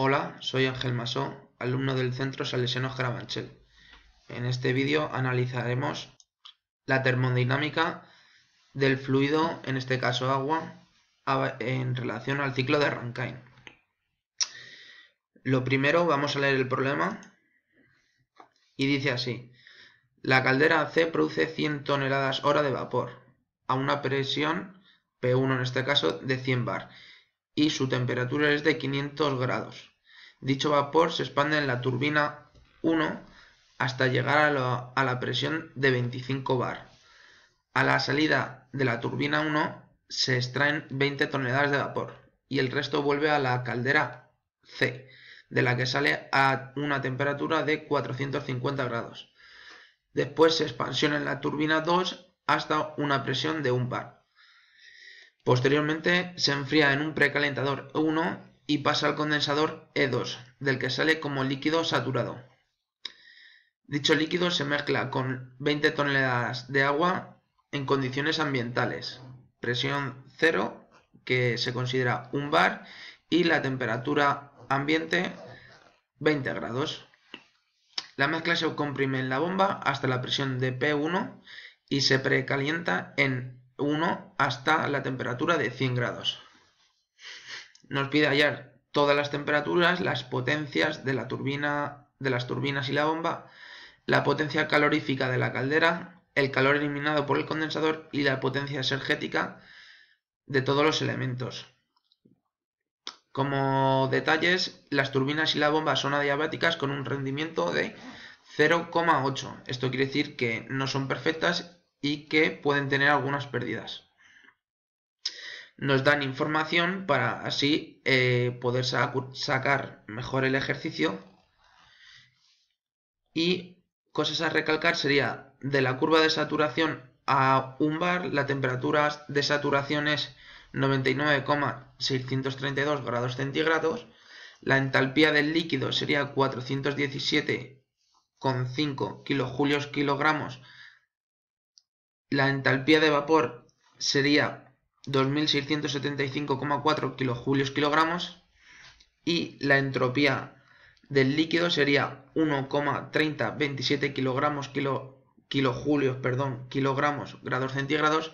Hola, soy Ángel Masó, alumno del Centro Salesiano Carabanchel. En este vídeo analizaremos la termodinámica del fluido, en este caso agua, en relación al ciclo de Rankine. Lo primero, vamos a leer el problema y dice así. La caldera C produce 100 toneladas hora de vapor a una presión P1 en este caso de 100 bar y su temperatura es de 500 grados. Dicho vapor se expande en la turbina 1 hasta llegar a, la presión de 25 bar. A la salida de la turbina 1 se extraen 20 toneladas de vapor y el resto vuelve a la caldera C, de la que sale a una temperatura de 450 grados. Después se expansiona en la turbina 2 hasta una presión de 1 bar. Posteriormente se enfría en un precalentador 1 y pasa al condensador E2, del que sale como líquido saturado. Dicho líquido se mezcla con 20 toneladas de agua en condiciones ambientales, presión 0, que se considera un bar, y la temperatura ambiente 20 grados. La mezcla se comprime en la bomba hasta la presión de P1 y se precalienta en 1 hasta la temperatura de 100 grados. Nos pide hallar todas las temperaturas, las potencias de la turbina, de las turbinas y la bomba, la potencia calorífica de la caldera, el calor eliminado por el condensador y la potencia energética de todos los elementos. Como detalles, las turbinas y la bomba son adiabáticas con un rendimiento de 0,8. Esto quiere decir que no son perfectas y que pueden tener algunas pérdidas. Nos dan información para así eh, poder sacar mejor el ejercicio. Y cosas a recalcar sería de la curva de saturación a un bar, la temperatura de saturación es 99,632 grados centígrados. La entalpía del líquido sería 417,5 kilojulios kilogramos la entalpía de vapor sería 2675,4 kilojulios kilogramos y la entropía del líquido sería 1,3027 kilogramos kilo, kilojulios perdón kilogramos grados centígrados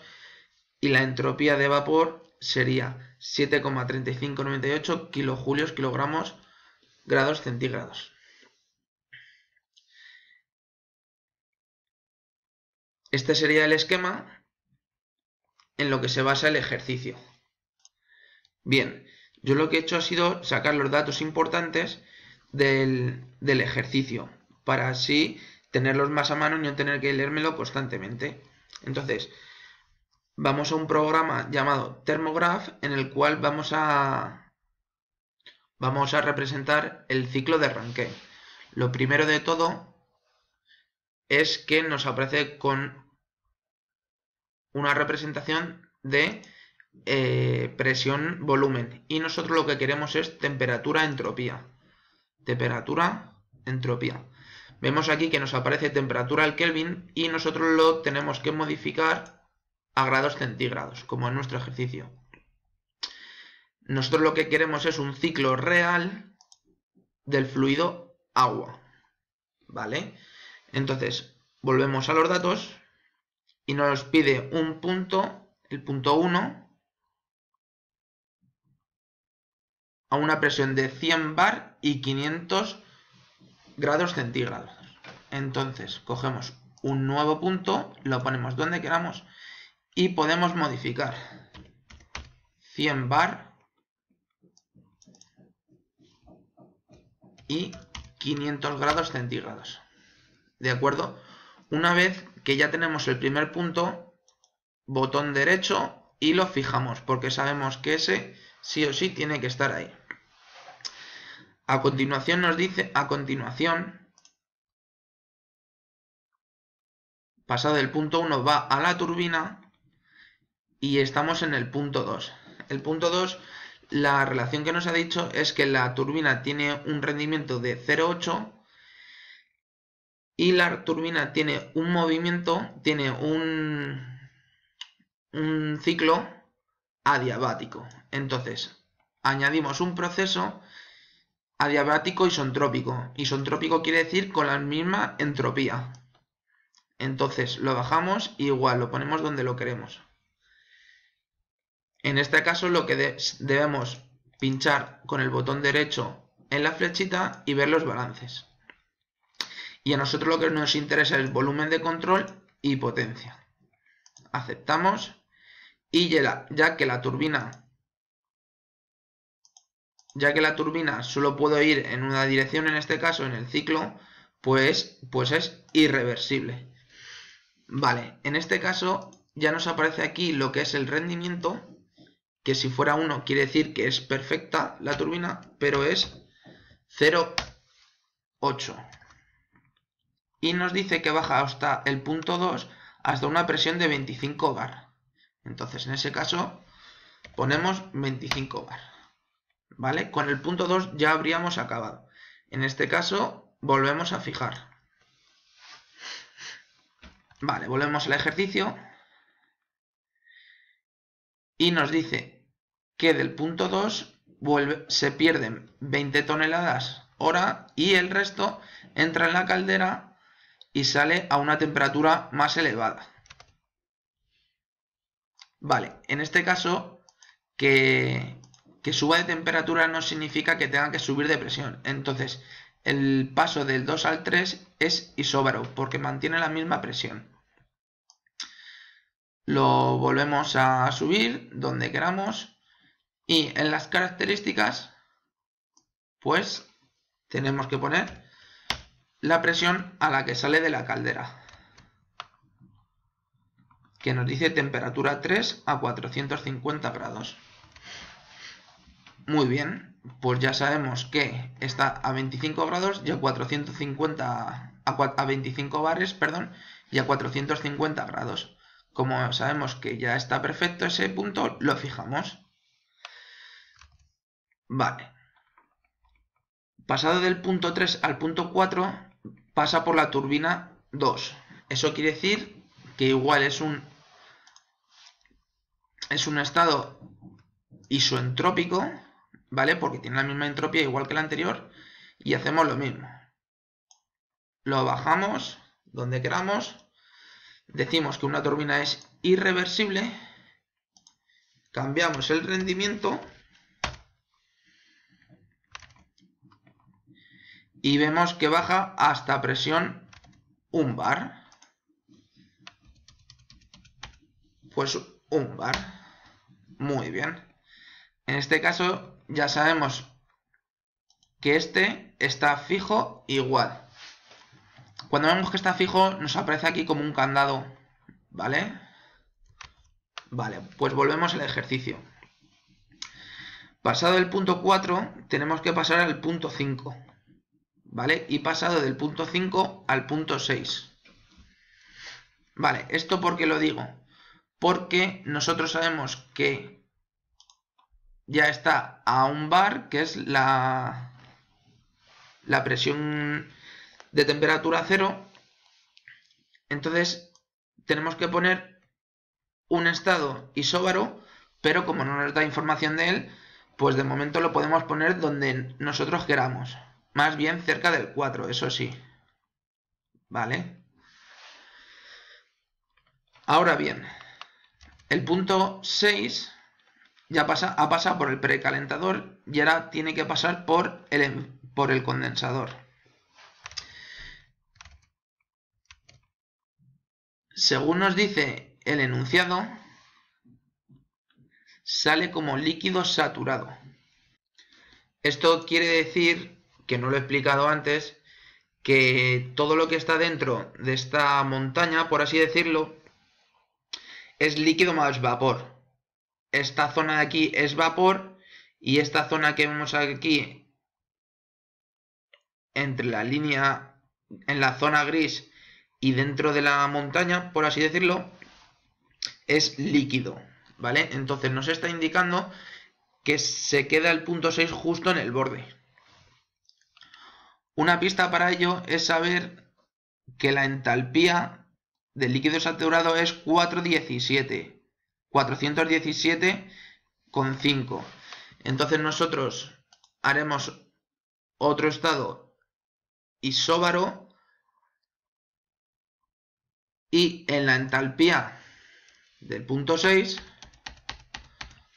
y la entropía de vapor sería 7,3598 kilojulios kilogramos grados centígrados Este sería el esquema en lo que se basa el ejercicio. Bien, yo lo que he hecho ha sido sacar los datos importantes del, ejercicio para así tenerlos más a mano y no tener que leérmelo constantemente. Entonces, vamos a un programa llamado Thermograph en el cual vamos a, vamos a representar el ciclo de Rankine. Lo primero de todo es que nos aparece con una representación de eh, presión-volumen. Y nosotros lo que queremos es temperatura-entropía. Temperatura-entropía. Vemos aquí que nos aparece temperatura al Kelvin y nosotros lo tenemos que modificar a grados centígrados, como en nuestro ejercicio. Nosotros lo que queremos es un ciclo real del fluido agua. ¿Vale? Entonces, volvemos a los datos y nos pide un punto, el punto 1, a una presión de 100 bar y 500 grados centígrados. Entonces, cogemos un nuevo punto, lo ponemos donde queramos y podemos modificar 100 bar y 500 grados centígrados. ¿De acuerdo? Una vez que ya tenemos el primer punto, botón derecho y lo fijamos porque sabemos que ese sí o sí tiene que estar ahí. A continuación nos dice, a continuación, pasado el punto 1 va a la turbina y estamos en el punto 2. El punto 2, la relación que nos ha dicho es que la turbina tiene un rendimiento de 0,8 y la turbina tiene un movimiento, tiene un, un ciclo adiabático. Entonces, añadimos un proceso adiabático isontrópico, isontrópico quiere decir con la misma entropía. Entonces lo bajamos y igual lo ponemos donde lo queremos. En este caso lo que debemos pinchar con el botón derecho en la flechita y ver los balances. Y a nosotros lo que nos interesa es volumen de control y potencia. Aceptamos. Y ya, que la turbina... Ya que la turbina solo puedo ir en una dirección, en este caso, en el ciclo, pues, pues es irreversible. Vale, en este caso ya nos aparece aquí lo que es el rendimiento, que si fuera 1 quiere decir que es perfecta la turbina, pero es 0,8 y nos dice que baja hasta el punto 2 hasta una presión de 25 bar. Entonces, en ese caso, ponemos 25 bar. ¿Vale? Con el punto 2 ya habríamos acabado. En este caso, volvemos a fijar. Vale, volvemos al ejercicio. Y nos dice que del punto 2 se pierden 20 toneladas hora y el resto entra en la caldera y sale a una temperatura más elevada. Vale, en este caso que, que suba de temperatura no significa que tenga que subir de presión. Entonces, el paso del 2 al 3 es isóbaro porque mantiene la misma presión. Lo volvemos a subir donde queramos y en las características pues tenemos que poner la presión a la que sale de la caldera, que nos dice temperatura 3 a 450 grados. Muy bien, pues ya sabemos que está a 25 grados y a 450 a, 25 bares, perdón, y a 450 grados. Como sabemos que ya está perfecto ese punto, lo fijamos. Vale. Pasado del punto 3 al punto 4, pasa por la turbina 2. Eso quiere decir que igual es un, es un estado isoentrópico, ¿vale? Porque tiene la misma entropía igual que la anterior y hacemos lo mismo. Lo bajamos donde queramos, decimos que una turbina es irreversible, cambiamos el rendimiento y vemos que baja hasta presión 1 bar. Pues 1 bar. Muy bien. En este caso ya sabemos que este está fijo igual. Cuando vemos que está fijo nos aparece aquí como un candado, ¿vale? Vale, pues volvemos al ejercicio. Pasado el punto 4 tenemos que pasar al punto 5. ¿vale? Y pasado del punto 5 al punto 6. Vale, ¿esto por qué lo digo? Porque nosotros sabemos que ya está a un bar, que es la, la presión de temperatura cero. Entonces, tenemos que poner un estado isóbaro, pero como no nos da información de él, pues de momento lo podemos poner donde nosotros queramos. Más bien cerca del 4, eso sí. ¿Vale? Ahora bien, el punto 6 ya pasa, ha pasado por el precalentador y ahora tiene que pasar por el, em, por el condensador. Según nos dice el enunciado, sale como líquido saturado. Esto quiere decir que no lo he explicado antes, que todo lo que está dentro de esta montaña, por así decirlo, es líquido más vapor. Esta zona de aquí es vapor y esta zona que vemos aquí entre la línea en la zona gris y dentro de la montaña, por así decirlo, es líquido, ¿vale? Entonces nos está indicando que se queda el punto 6 justo en el borde. Una pista para ello es saber que la entalpía del líquido saturado es 417. 417,5. Entonces nosotros haremos otro estado isóbaro y en la entalpía del punto 6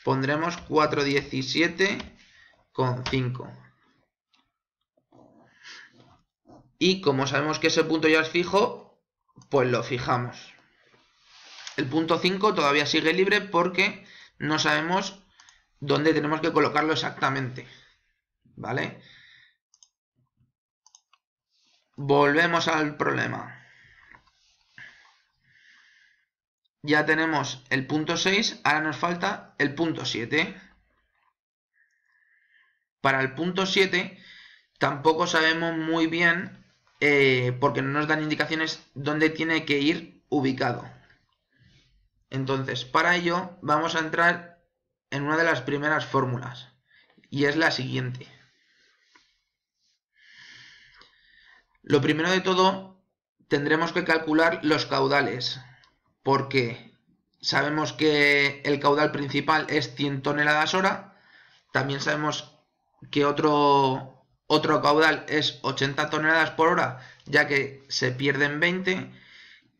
pondremos 417,5. Y como sabemos que ese punto ya es fijo, pues lo fijamos. El punto 5 todavía sigue libre porque no sabemos dónde tenemos que colocarlo exactamente. ¿Vale? Volvemos al problema. Ya tenemos el punto 6, ahora nos falta el punto 7. Para el punto 7 tampoco sabemos muy bien eh, porque no nos dan indicaciones dónde tiene que ir ubicado. Entonces, para ello vamos a entrar en una de las primeras fórmulas, y es la siguiente. Lo primero de todo, tendremos que calcular los caudales, porque sabemos que el caudal principal es 100 toneladas hora, también sabemos que otro otro caudal es 80 toneladas por hora, ya que se pierden 20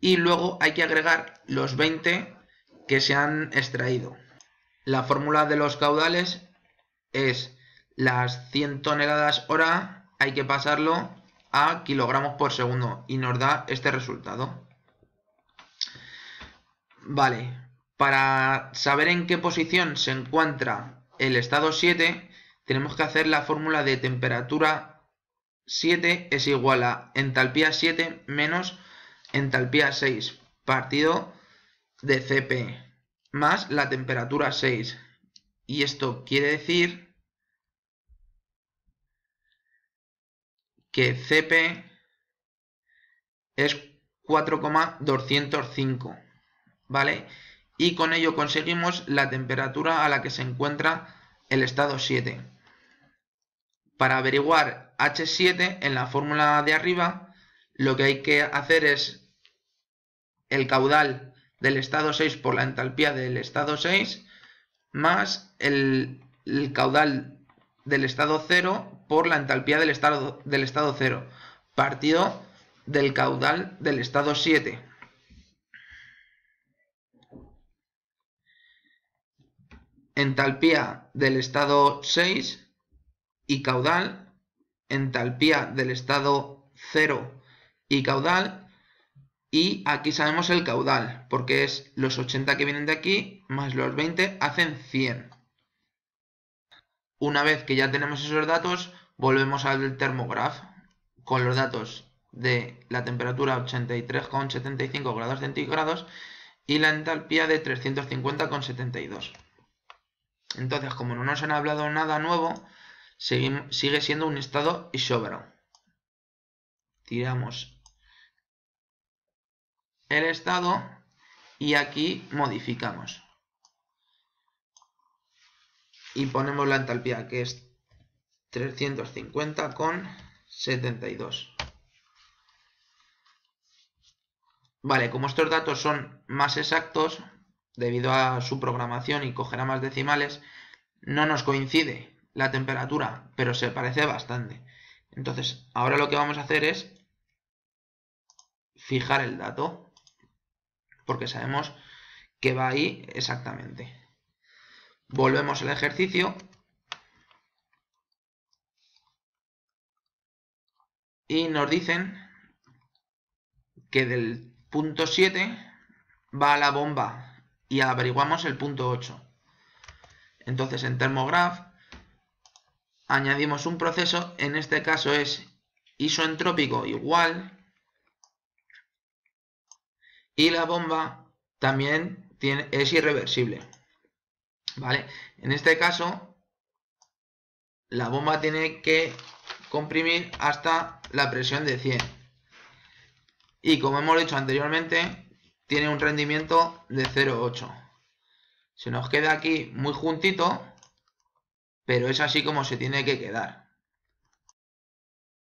y luego hay que agregar los 20 que se han extraído. La fórmula de los caudales es las 100 toneladas hora hay que pasarlo a kilogramos por segundo y nos da este resultado. Vale, para saber en qué posición se encuentra el estado 7 tenemos que hacer la fórmula de temperatura 7 es igual a entalpía 7 menos entalpía 6 partido de CP más la temperatura 6. Y esto quiere decir que CP es 4,205, ¿vale? Y con ello conseguimos la temperatura a la que se encuentra el estado 7. Para averiguar H7 en la fórmula de arriba, lo que hay que hacer es el caudal del estado 6 por la entalpía del estado 6 más el, caudal del estado 0 por la entalpía del estado, del estado 0 partido del caudal del estado 7. Entalpía del estado 6 y caudal, entalpía del estado 0 y caudal, y aquí sabemos el caudal, porque es los 80 que vienen de aquí, más los 20, hacen 100. Una vez que ya tenemos esos datos, volvemos al termograph, con los datos de la temperatura 83,75 grados centígrados y la entalpía de 350,72. Entonces, como no nos han hablado nada nuevo, sigue siendo un estado y Tiramos el estado y aquí modificamos. Y ponemos la entalpía que es 350 con 72. Vale, como estos datos son más exactos, debido a su programación y cogerá más decimales, no nos coincide la temperatura, pero se parece bastante. Entonces, ahora lo que vamos a hacer es fijar el dato, porque sabemos que va ahí exactamente. Volvemos al ejercicio. Y nos dicen que del punto 7 va a la bomba y averiguamos el punto 8. Entonces en thermograph añadimos un proceso, en este caso es isoentrópico igual, y la bomba también tiene, es irreversible. ¿Vale? En este caso, la bomba tiene que comprimir hasta la presión de 100. Y como hemos dicho anteriormente, tiene un rendimiento de 0,8. Se nos queda aquí muy juntito, pero es así como se tiene que quedar.